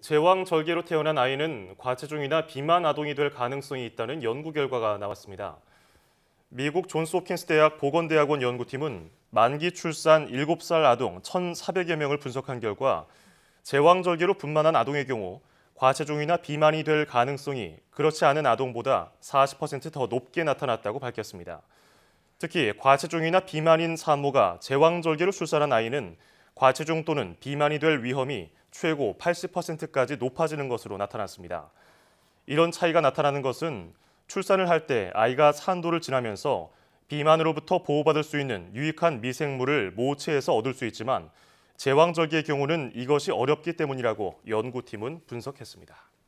제왕 절개로 태어난 아이는 과체중이나 비만 아동이 될 가능성이 있다는 연구 결과가 나왔습니다. 미국 존스홉킨스 대학 보건대학원 연구팀은 만기 출산 7살 아동 1,400여 명을 분석한 결과 제왕절개로 분만한 아동의 경우 과체중이나 비만이 될 가능성이 그렇지 않은 아동보다 40%더 높게 나타났다고 밝혔습니다. 특히 과체중이나 비만인 산모가 제왕절개로 출산한 아이는 과체중 또는 비만이 될 위험이 최고 80%까지 높아지는 것으로 나타났습니다. 이런 차이가 나타나는 것은 출산을 할 때 아이가 산도를 지나면서 비만으로부터 보호받을 수 있는 유익한 미생물을 모체에서 얻을 수 있지만 제왕절개의 경우는 이것이 어렵기 때문이라고 연구팀은 분석했습니다.